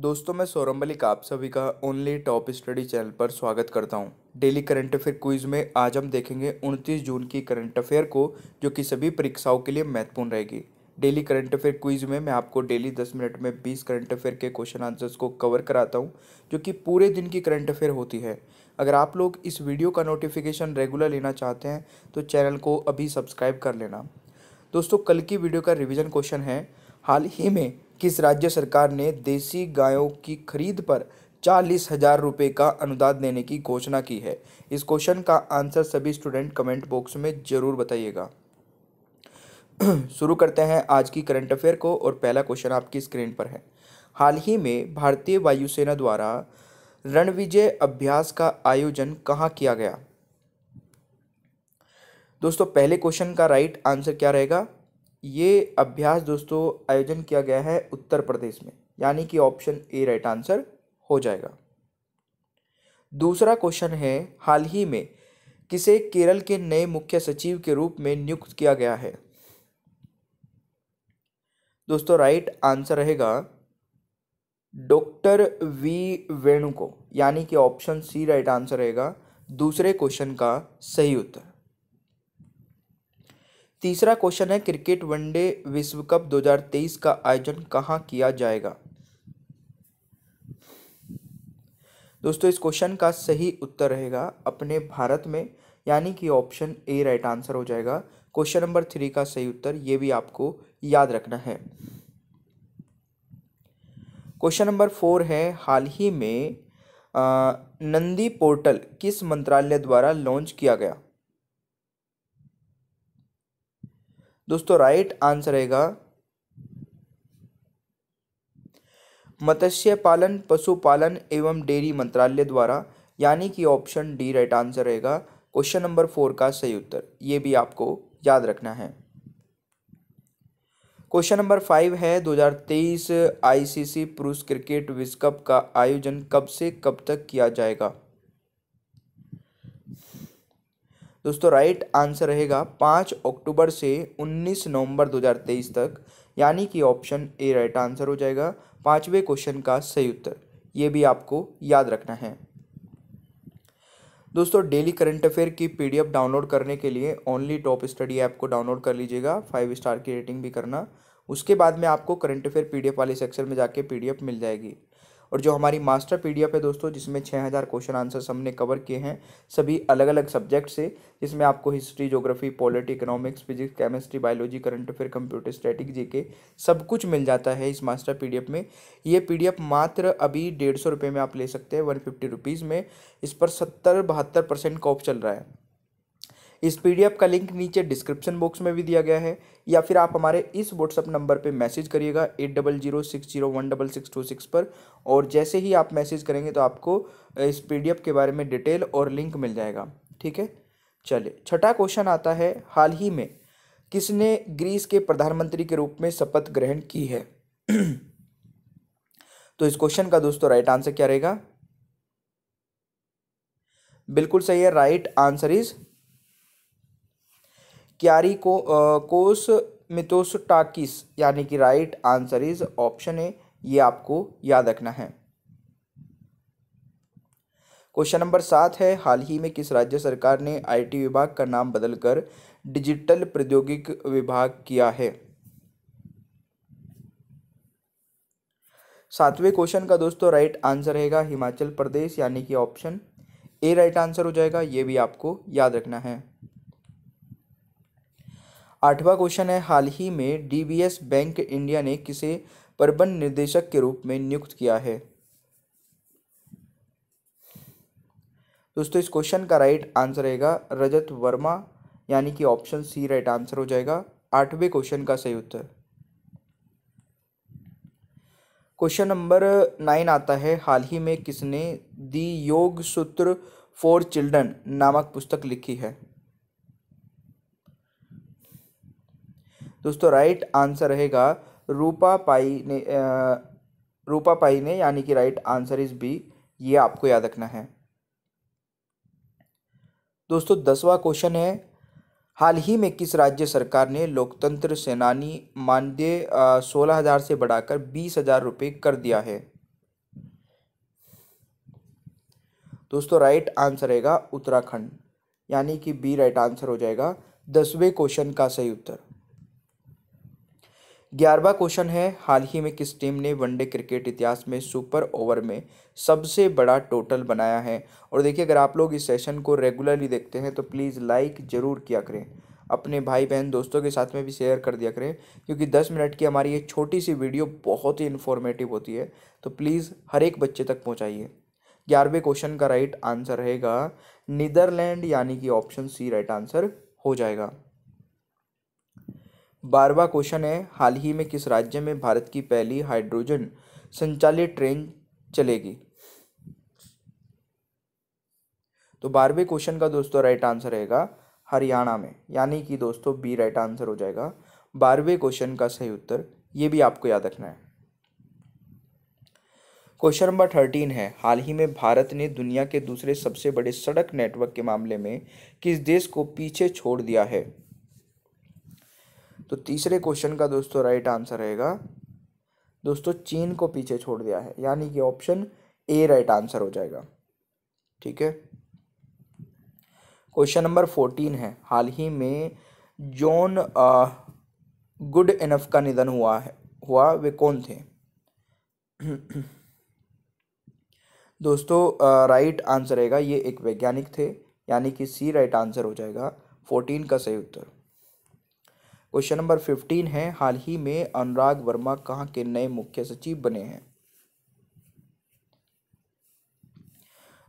दोस्तों मैं सौरम मलिक आप सभी का ओनली टॉप स्टडी चैनल पर स्वागत करता हूं। डेली करंट अफेयर क्विज में आज हम देखेंगे 29 जून की करंट अफेयर को जो कि सभी परीक्षाओं के लिए महत्वपूर्ण रहेगी डेली करंट अफेयर क्विज में मैं आपको डेली 10 मिनट में 20 करंट अफेयर के क्वेश्चन आंसर्स को कवर कराता हूँ जो कि पूरे दिन की करंट अफेयर होती है अगर आप लोग इस वीडियो का नोटिफिकेशन रेगुलर लेना चाहते हैं तो चैनल को अभी सब्सक्राइब कर लेना दोस्तों कल की वीडियो का रिविज़न क्वेश्चन है हाल ही में किस राज्य सरकार ने देसी गायों की खरीद पर चालीस हजार रुपये का अनुदान देने की घोषणा की है इस क्वेश्चन का आंसर सभी स्टूडेंट कमेंट बॉक्स में ज़रूर बताइएगा शुरू करते हैं आज की करंट अफेयर को और पहला क्वेश्चन आपकी स्क्रीन पर है हाल ही में भारतीय वायुसेना द्वारा रणविजय अभ्यास का आयोजन कहाँ किया गया दोस्तों पहले क्वेश्चन का राइट आंसर क्या रहेगा ये अभ्यास दोस्तों आयोजन किया गया है उत्तर प्रदेश में यानी कि ऑप्शन ए राइट आंसर हो जाएगा दूसरा क्वेश्चन है हाल ही में किसे केरल के नए मुख्य सचिव के रूप में नियुक्त किया गया है दोस्तों राइट आंसर रहेगा डॉक्टर वी वेणु को यानी कि ऑप्शन सी राइट आंसर रहेगा दूसरे क्वेश्चन का सही उत्तर तीसरा क्वेश्चन है क्रिकेट वनडे विश्व कप 2023 का आयोजन कहाँ किया जाएगा दोस्तों इस क्वेश्चन का सही उत्तर रहेगा अपने भारत में यानी कि ऑप्शन ए राइट आंसर हो जाएगा क्वेश्चन नंबर थ्री का सही उत्तर ये भी आपको याद रखना है क्वेश्चन नंबर फोर है हाल ही में आ, नंदी पोर्टल किस मंत्रालय द्वारा लॉन्च किया गया दोस्तों राइट आंसर रहेगा मत्स्य पालन पशुपालन एवं डेयरी मंत्रालय द्वारा यानी कि ऑप्शन डी राइट आंसर रहेगा क्वेश्चन नंबर फोर का सही उत्तर ये भी आपको याद रखना है क्वेश्चन नंबर फाइव है 2023 आईसीसी पुरुष क्रिकेट विश्व कप का आयोजन कब से कब तक किया जाएगा दोस्तों राइट आंसर रहेगा पाँच अक्टूबर से उन्नीस नवंबर 2023 तक यानी कि ऑप्शन ए राइट आंसर हो जाएगा पाँचवें क्वेश्चन का सही उत्तर ये भी आपको याद रखना है दोस्तों डेली करंट अफेयर की पीडीएफ डाउनलोड करने के लिए ओनली टॉप स्टडी ऐप को डाउनलोड कर लीजिएगा फाइव स्टार की रेटिंग भी करना उसके बाद में आपको करंट अफेयर पीडीएफ वाले सेक्शन में जाके पीडीएफ मिल जाएगी और जो हमारी मास्टर पीडीएफ है दोस्तों जिसमें छः हज़ार क्वेश्चन आंसर्स हमने कवर किए हैं सभी अलग अलग सब्जेक्ट से जिसमें आपको history geography polity economics physics chemistry biology current affair computer static G K सब कुछ मिल जाता है इस मास्टर पी में ये पी मात्र अभी डेढ़ सौ रुपये में आप ले सकते हैं वन फिफ्टी रुपीज़ में इस पर सत्तर बहत्तर परसेंट का ऑफ चल रहा है इस पीडीएफ का लिंक नीचे डिस्क्रिप्शन बॉक्स में भी दिया गया है या फिर आप हमारे इस व्हाट्सअप नंबर पे मैसेज करिएगा eight double zero six zero one double six two six पर और जैसे ही आप मैसेज करेंगे तो आपको इस पीडीएफ के बारे में डिटेल और लिंक मिल जाएगा ठीक है चलिए छठा क्वेश्चन आता है हाल ही में किसने ग्रीस के प्रधानमंत्री के रूप में शपथ ग्रहण की है तो इस क्वेश्चन का दोस्तों राइट आंसर क्या रहेगा बिल्कुल सही है राइट आंसर इज क्यारी को कोस मितोसटाकिस यानी कि right answer is option A ये आपको याद रखना है क्वेश्चन नंबर सात है हाल ही में किस राज्य सरकार ने आईटी विभाग का नाम बदलकर डिजिटल प्रौद्योगिक विभाग किया है सातवें क्वेश्चन का दोस्तों राइट आंसर रहेगा हिमाचल प्रदेश यानी कि ऑप्शन ए राइट आंसर हो जाएगा ये भी आपको याद रखना है आठवां क्वेश्चन है हाल ही में डीबीएस बैंक इंडिया ने किसे प्रबंध निर्देशक के रूप में नियुक्त किया है दोस्तों इस क्वेश्चन का राइट आंसर रहेगा रजत वर्मा यानी कि ऑप्शन सी राइट आंसर हो जाएगा आठवें क्वेश्चन का सही उत्तर क्वेश्चन नंबर नाइन आता है हाल ही में किसने दी योग सूत्र फॉर चिल्ड्रन नामक पुस्तक लिखी है दोस्तों राइट आंसर रहेगा रूपा पाई ने आ, रूपा पाई ने यानी कि राइट आंसर इज बी ये आपको याद रखना है दोस्तों दसवा क्वेश्चन है हाल ही में किस राज्य सरकार ने लोकतंत्र सेनानी मानदेय सोलह हज़ार से बढ़ाकर बीस हज़ार रुपये कर दिया है दोस्तों राइट आंसर रहेगा उत्तराखंड यानी कि बी राइट आंसर हो जाएगा दसवें क्वेश्चन का सही उत्तर ग्यारहवा क्वेश्चन है हाल ही में किस टीम ने वनडे क्रिकेट इतिहास में सुपर ओवर में सबसे बड़ा टोटल बनाया है और देखिए अगर आप लोग इस सेशन को रेगुलरली देखते हैं तो प्लीज़ लाइक ज़रूर किया करें अपने भाई बहन दोस्तों के साथ में भी शेयर कर दिया करें क्योंकि दस मिनट की हमारी ये छोटी सी वीडियो बहुत ही इन्फॉर्मेटिव होती है तो प्लीज़ हर एक बच्चे तक पहुँचाइए ग्यारहवें क्वेश्चन का राइट आंसर रहेगा नीदरलैंड यानी कि ऑप्शन सी राइट आंसर हो जाएगा बारहवा क्वेश्चन है हाल ही में किस राज्य में भारत की पहली हाइड्रोजन संचालित ट्रेन चलेगी तो बारहवें क्वेश्चन का दोस्तों राइट आंसर रहेगा हरियाणा में यानी कि दोस्तों बी राइट आंसर हो जाएगा बारहवें क्वेश्चन का सही उत्तर ये भी आपको याद रखना है क्वेश्चन नंबर थर्टीन है हाल ही में भारत ने दुनिया के दूसरे सबसे बड़े सड़क नेटवर्क के मामले में किस देश को पीछे छोड़ दिया है तो तीसरे क्वेश्चन का दोस्तों राइट आंसर रहेगा दोस्तों चीन को पीछे छोड़ दिया है यानी कि ऑप्शन ए राइट आंसर हो जाएगा ठीक है क्वेश्चन नंबर फोर्टीन है हाल ही में जॉन गुड इनफ का निधन हुआ है हुआ वे कौन थे दोस्तों राइट आंसर रहेगा ये एक वैज्ञानिक थे यानी कि सी राइट आंसर हो जाएगा फोर्टीन का सही उत्तर क्वेश्चन नंबर फिफ्टीन है हाल ही में अनुराग वर्मा कहाँ के नए मुख्य सचिव बने हैं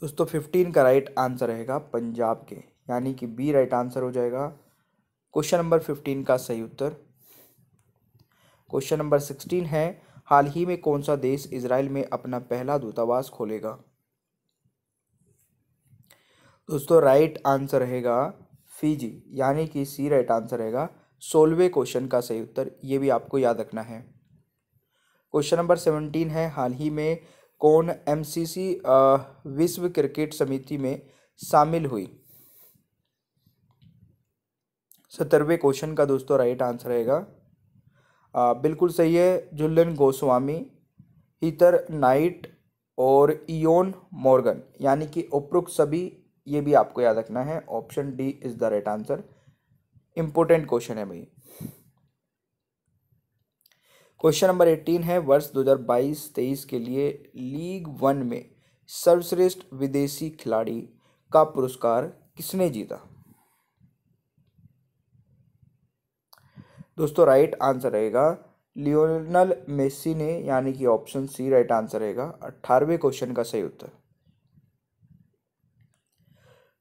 दोस्तों फिफ्टीन का राइट आंसर रहेगा पंजाब के यानी कि बी राइट आंसर हो जाएगा क्वेश्चन नंबर फिफ्टीन का सही उत्तर क्वेश्चन नंबर सिक्सटीन है हाल ही में कौन सा देश इसराइल में अपना पहला दूतावास खोलेगा दोस्तों राइट आंसर रहेगा फीजी यानी कि सी राइट आंसर रहेगा सोलवे क्वेश्चन का सही उत्तर ये भी आपको याद रखना है क्वेश्चन नंबर सेवनटीन है हाल ही में कौन एमसीसी विश्व क्रिकेट समिति में शामिल हुई सत्तरवें क्वेश्चन का दोस्तों राइट आंसर रहेगा बिल्कुल सही है जुल्लन गोस्वामी हितर नाइट और इयोन मॉर्गन यानी कि उपरोक्त सभी ये भी आपको याद रखना है option D is the right answer important question है भाई क्वेश्चन नंबर एटीन है वर्ष दो हजार बाईस तेईस के लिए लीग वन में सर्वश्रेष्ठ विदेशी खिलाड़ी का पुरस्कार किसने जीता दोस्तों राइट आंसर रहेगा लियोनल मेसी ने यानी कि ऑप्शन सी राइट आंसर रहेगा अट्ठारहवें क्वेश्चन का सही उत्तर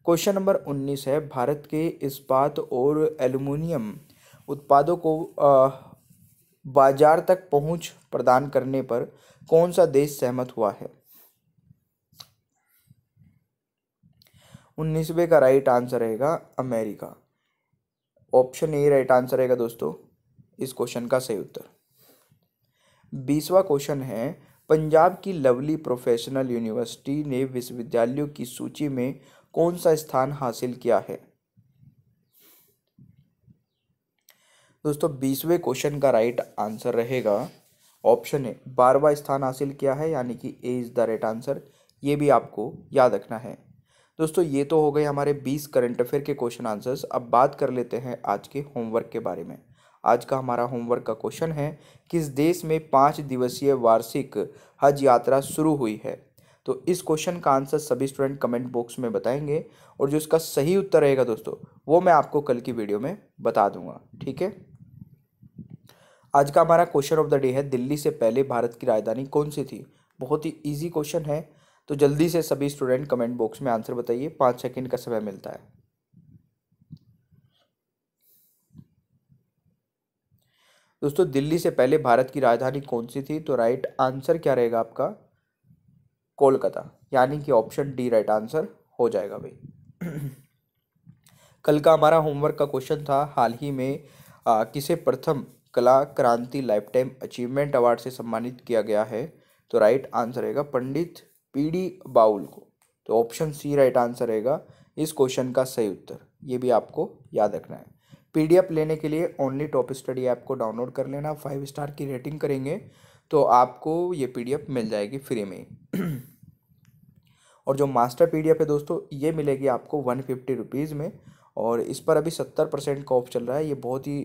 क्वेश्चन नंबर उन्नीस है भारत के इस्पात और एल्युमिनियम उत्पादों को बाजार तक पहुंच प्रदान करने पर कौन सा देश सहमत हुआ है उन्नीसवे का राइट आंसर रहेगा America option A right answer रहेगा दोस्तों इस क्वेश्चन का सही उत्तर बीसवा क्वेश्चन है पंजाब की लवली प्रोफेशनल यूनिवर्सिटी ने विश्वविद्यालयों की सूची में कौन सा स्थान हासिल किया है दोस्तों बीसवें क्वेश्चन का राइट आंसर रहेगा ऑप्शन ए बारहवा स्थान हासिल किया है यानी कि A is the right answer ये भी आपको याद रखना है दोस्तों ये तो हो गए हमारे बीस करंट अफेयर के क्वेश्चन आंसर्स अब बात कर लेते हैं आज के होमवर्क के बारे में आज का हमारा होमवर्क का क्वेश्चन है किस देश में पाँच दिवसीय वार्षिक हज यात्रा शुरू हुई है तो इस क्वेश्चन का आंसर सभी स्टूडेंट कमेंट बॉक्स में बताएंगे और जो इसका सही उत्तर रहेगा दोस्तों वो मैं आपको कल की वीडियो में बता दूंगा ठीक है आज का हमारा क्वेश्चन ऑफ द डे है दिल्ली से पहले भारत की राजधानी कौन सी थी बहुत ही ईजी क्वेश्चन है तो जल्दी से सभी स्टूडेंट कमेंट बॉक्स में आंसर बताइए पाँच सेकेंड का समय मिलता है दोस्तों दिल्ली से पहले भारत की राजधानी कौन सी थी तो राइट आंसर क्या रहेगा आपका कोलकाता यानी कि ऑप्शन डी राइट आंसर हो जाएगा भाई कल का हमारा होमवर्क का क्वेश्चन था हाल ही में आ, किसे प्रथम कला क्रांति लाइफ टाइम अचीवमेंट अवार्ड से सम्मानित किया गया है तो राइट आंसर रहेगा पंडित पी डी बाउल को तो ऑप्शन सी राइट आंसर रहेगा इस क्वेश्चन का सही उत्तर ये भी आपको याद रखना है पीडीएफ लेने के लिए ओनली टॉप स्टडी ऐप को डाउनलोड कर लेना फाइव स्टार की रेटिंग करेंगे तो आपको ये पीडीएफ मिल जाएगी फ्री में और जो मास्टर पीडीएफ है दोस्तों ये मिलेगी आपको वन फिफ्टी रुपीज़ में और इस पर अभी सत्तर परसेंट का ऑफ चल रहा है ये बहुत ही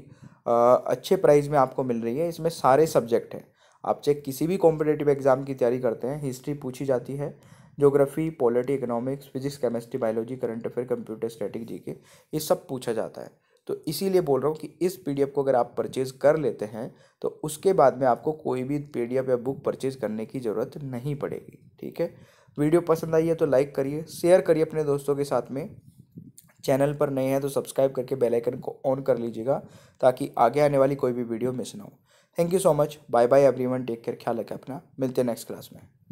आ, अच्छे प्राइस में आपको मिल रही है इसमें सारे सब्जेक्ट हैं आप चाहे किसी भी कॉम्पिटेटिव एग्ज़ाम की तैयारी करते हैं हिस्ट्री पूछी जाती है geography polity economics physics chemistry biology current affair computer static G K ये सब पूछा जाता है तो इसीलिए बोल रहा हूँ कि इस पीडीएफ को अगर आप परचेज़ कर लेते हैं तो उसके बाद में आपको कोई भी पीडीएफ या बुक परचेज़ करने की ज़रूरत नहीं पड़ेगी ठीक है वीडियो पसंद आई है तो लाइक करिए शेयर करिए अपने दोस्तों के साथ में चैनल पर नए हैं तो सब्सक्राइब करके बेल आइकन को ऑन कर लीजिएगा ताकि आगे आने वाली कोई भी वीडियो मिस ना हो thank you so much bye bye everyone take care ख्याल रखें अपना मिलते हैं नेक्स्ट क्लास में